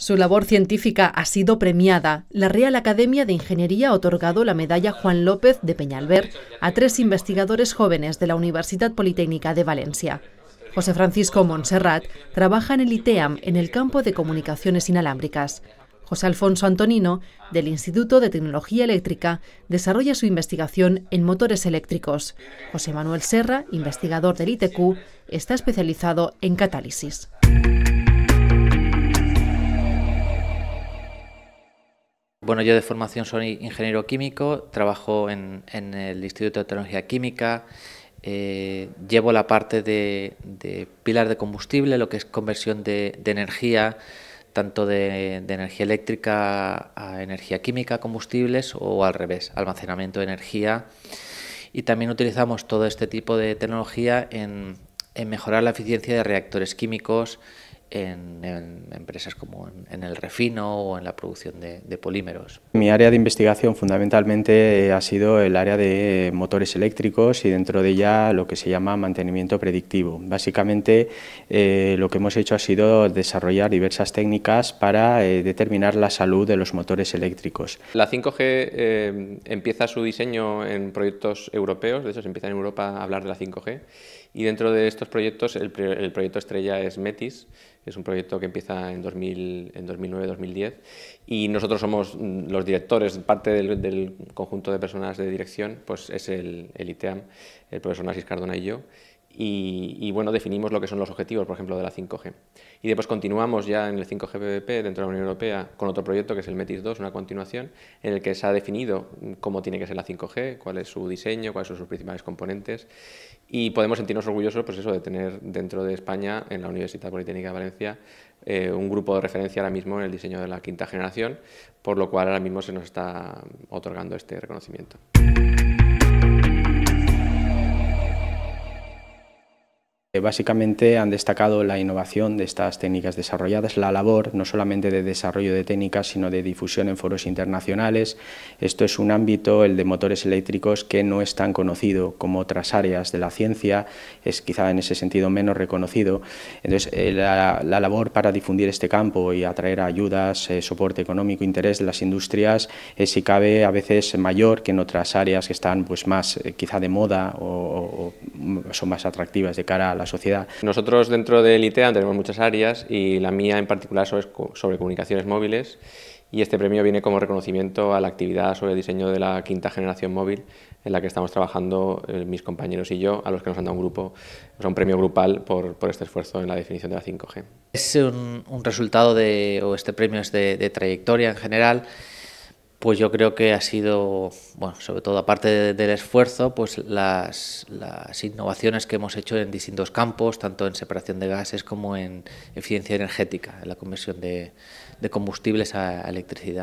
Su labor científica ha sido premiada. La Real Academia de Ingeniería ha otorgado la medalla Juan López de Peñalver a tres investigadores jóvenes de la Universidad Politécnica de Valencia. José Francisco Montserrat trabaja en el ITEAM en el campo de comunicaciones inalámbricas. José Alfonso Antonino, del Instituto de Tecnología Eléctrica, desarrolla su investigación en motores eléctricos. José Manuel Serra, investigador del ITQ, está especializado en catálisis. Bueno, yo de formación soy ingeniero químico, trabajo en, el Instituto de Tecnología Química, eh, llevo la parte de, pilar de combustible, lo que es conversión de, energía, tanto de, energía eléctrica a energía química, combustibles o al revés, almacenamiento de energía. Y también utilizamos todo este tipo de tecnología en mejorar la eficiencia de reactores químicos, en, empresas como en, el refino o en la producción de, polímeros. Mi área de investigación fundamentalmente eh, ha sido el área de motores eléctricos y dentro de ella lo que se llama mantenimiento predictivo. Básicamente eh, lo que hemos hecho ha sido desarrollar diversas técnicas para eh, determinar la salud de los motores eléctricos. La 5G empieza su diseño en proyectos europeos, de hecho se empieza en Europa a hablar de la 5G y dentro de estos proyectos, el, proyecto estrella es Metis, es un proyecto que empieza en, 2009-2010 y nosotros somos mm, los directores, parte del, conjunto de personas de dirección, pues es el, el ITEAM, el profesor Narcis Cardona y yo, y, bueno, definimos lo que son los objetivos, por ejemplo, de la 5G. Y después continuamos ya en el 5G PPP dentro de la Unión Europea con otro proyecto que es el METIS 2, una continuación, en el que se ha definido cómo tiene que ser la 5G, cuál es su diseño, cuáles son sus principales componentes y podemos sentirnos orgullosos pues eso, de tener dentro de España, en la Universidad Politécnica de Valencia, eh, un grupo de referencia ahora mismo en el diseño de la quinta generación, por lo cual ahora mismo se nos está otorgando este reconocimiento. Básicamente han destacado la innovación de estas técnicas desarrolladas, la labor no solamente de desarrollo de técnicas, sino de difusión en foros internacionales. Esto es un ámbito, el de motores eléctricos, que no es tan conocido como otras áreas de la ciencia, es quizá en ese sentido menos reconocido. Entonces, eh, la, labor para difundir este campo y atraer ayudas, eh, soporte económico, interés de las industrias, eh, si cabe a veces mayor que en otras áreas que están pues, más quizá de moda o, son más atractivas de cara a la sociedad. Nosotros dentro del ITEAM tenemos muchas áreas y la mía en particular sobre, sobre comunicaciones móviles y este premio viene como reconocimiento a la actividad sobre el diseño de la quinta generación móvil en la que estamos trabajando eh, mis compañeros y yo, a los que nos han dado un grupo, un premio grupal por, este esfuerzo en la definición de la 5G. Es un, resultado de, o este premio es de, de trayectoria en general pues yo creo que ha sido, bueno, sobre todo aparte del esfuerzo, pues las, innovaciones que hemos hecho en distintos campos, tanto en separación de gases como en eficiencia energética, en la conversión de combustibles a electricidad.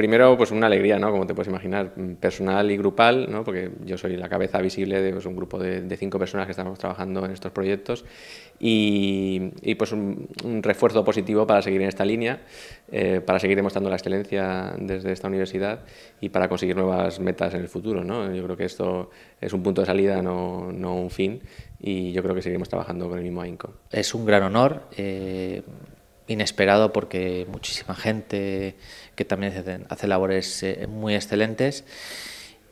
Primero, pues una alegría, ¿no? Como te puedes imaginar, mm, personal y grupal, ¿no? Porque yo soy la cabeza visible de pues, un grupo de, cinco personas que estamos trabajando en estos proyectos y, pues un, refuerzo positivo para seguir en esta línea, eh, para seguir demostrando la excelencia desde esta universidad y para conseguir nuevas metas en el futuro, ¿no? Yo creo que esto es un punto de salida, no, no un fin, y yo creo que seguiremos trabajando con el mismo ahínco. Es un gran honor. Eh, inesperado porque muchísima gente que también hace, labores eh, muy excelentes.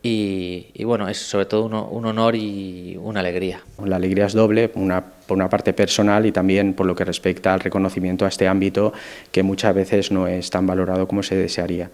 Y, bueno, es sobre todo un honor y una alegría. La alegría es doble, una, por una parte personal y también por lo que respecta al reconocimiento a este ámbito que muchas veces no es tan valorado como se desearía.